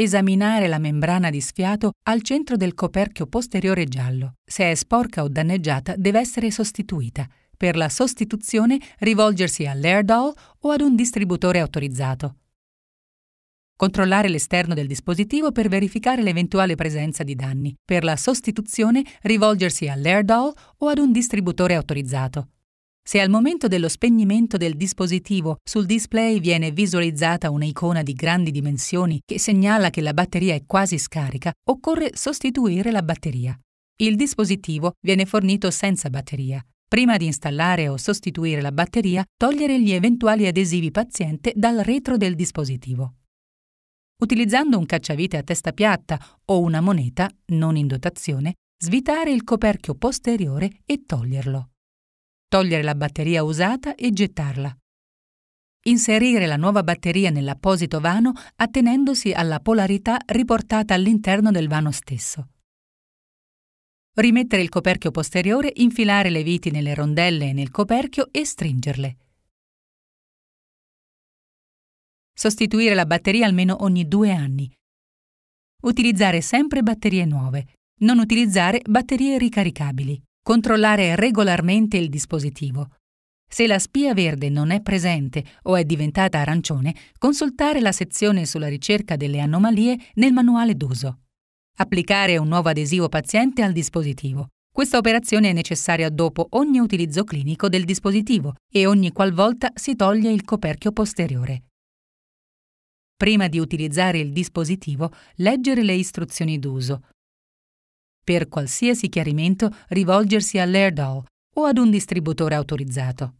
Esaminare la membrana di sfiato al centro del coperchio posteriore giallo. Se è sporca o danneggiata deve essere sostituita. Per la sostituzione rivolgersi all'AirDoll o ad un distributore autorizzato. Controllare l'esterno del dispositivo per verificare l'eventuale presenza di danni. Per la sostituzione rivolgersi all'AirDoll o ad un distributore autorizzato. Se al momento dello spegnimento del dispositivo sul display viene visualizzata un'icona di grandi dimensioni che segnala che la batteria è quasi scarica, occorre sostituire la batteria. Il dispositivo viene fornito senza batteria. Prima di installare o sostituire la batteria, togliere gli eventuali adesivi paziente dal retro del dispositivo. Utilizzando un cacciavite a testa piatta o una moneta non in dotazione, svitare il coperchio posteriore e toglierlo togliere la batteria usata e gettarla. Inserire la nuova batteria nell'apposito vano attenendosi alla polarità riportata all'interno del vano stesso. Rimettere il coperchio posteriore, infilare le viti nelle rondelle e nel coperchio e stringerle. Sostituire la batteria almeno ogni due anni. Utilizzare sempre batterie nuove. Non utilizzare batterie ricaricabili controllare regolarmente il dispositivo. Se la spia verde non è presente o è diventata arancione, consultare la sezione sulla ricerca delle anomalie nel manuale d'uso. Applicare un nuovo adesivo paziente al dispositivo. Questa operazione è necessaria dopo ogni utilizzo clinico del dispositivo e ogni qualvolta si toglie il coperchio posteriore. Prima di utilizzare il dispositivo, leggere le istruzioni d'uso, per qualsiasi chiarimento rivolgersi all'Airdall o ad un distributore autorizzato.